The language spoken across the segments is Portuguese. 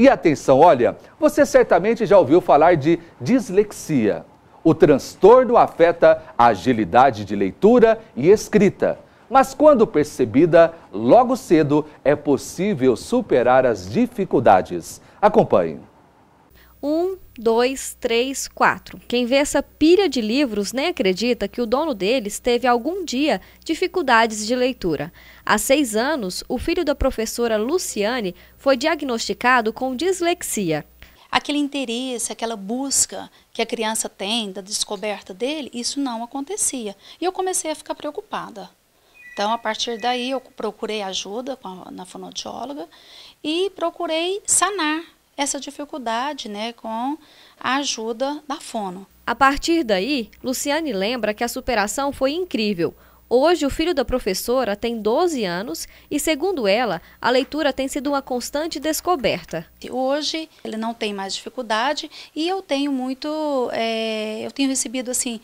E atenção, olha, você certamente já ouviu falar de dislexia. O transtorno afeta a agilidade de leitura e escrita, mas quando percebida, logo cedo é possível superar as dificuldades. Acompanhe. Um 2, 3, 4. Quem vê essa pilha de livros nem né, acredita que o dono deles teve algum dia dificuldades de leitura. Há seis anos, o filho da professora Luciane foi diagnosticado com dislexia. Aquele interesse, aquela busca que a criança tem da descoberta dele, isso não acontecia. E eu comecei a ficar preocupada. Então, a partir daí, eu procurei ajuda na fonoaudióloga e procurei sanar essa dificuldade né, com a ajuda da fono. A partir daí, Luciane lembra que a superação foi incrível. Hoje, o filho da professora tem 12 anos e, segundo ela, a leitura tem sido uma constante descoberta. Hoje, ele não tem mais dificuldade e eu tenho muito, é, eu tenho recebido assim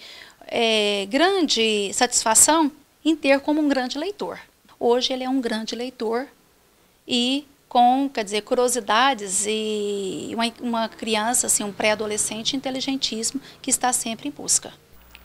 é, grande satisfação em ter como um grande leitor. Hoje, ele é um grande leitor e com, quer dizer, curiosidades e uma, uma criança, assim, um pré-adolescente inteligentíssimo que está sempre em busca.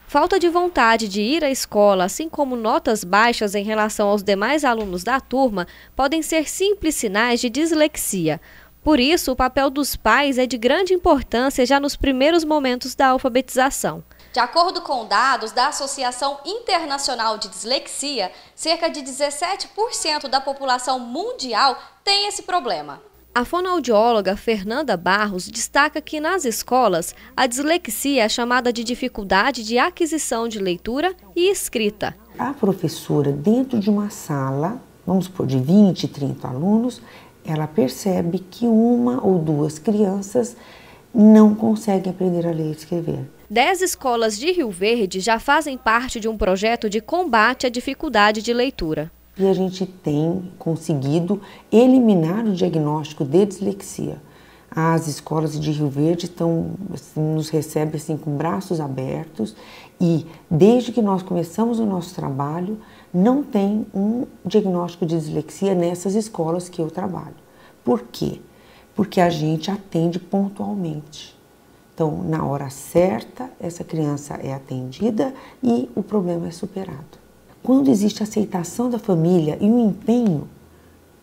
Falta de vontade de ir à escola, assim como notas baixas em relação aos demais alunos da turma, podem ser simples sinais de dislexia. Por isso, o papel dos pais é de grande importância já nos primeiros momentos da alfabetização. De acordo com dados da Associação Internacional de Dislexia, cerca de 17% da população mundial tem esse problema. A fonoaudióloga Fernanda Barros destaca que nas escolas a dislexia é chamada de dificuldade de aquisição de leitura e escrita. A professora, dentro de uma sala, vamos supor, de 20, 30 alunos, ela percebe que uma ou duas crianças não conseguem aprender a ler e escrever. Dez escolas de Rio Verde já fazem parte de um projeto de combate à dificuldade de leitura. E a gente tem conseguido eliminar o diagnóstico de dislexia. As escolas de Rio Verde estão, assim, nos recebem assim, com braços abertos e desde que nós começamos o nosso trabalho, não tem um diagnóstico de dislexia nessas escolas que eu trabalho. Por quê? Porque a gente atende pontualmente. Então, na hora certa, essa criança é atendida e o problema é superado. Quando existe aceitação da família e o empenho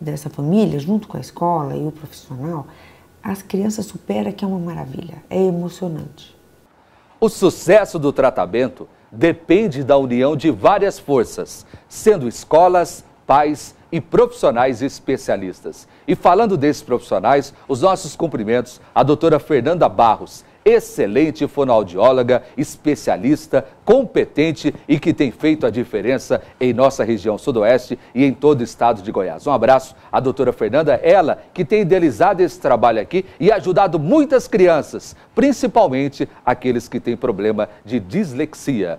dessa família, junto com a escola e o profissional, as crianças supera que é uma maravilha, é emocionante. O sucesso do tratamento depende da união de várias forças, sendo escolas, pais e profissionais especialistas. E falando desses profissionais, os nossos cumprimentos à doutora Fernanda Barros, excelente fonoaudióloga, especialista, competente e que tem feito a diferença em nossa região sudoeste e em todo o estado de Goiás. Um abraço à doutora Fernanda, ela que tem idealizado esse trabalho aqui e ajudado muitas crianças, principalmente aqueles que têm problema de dislexia.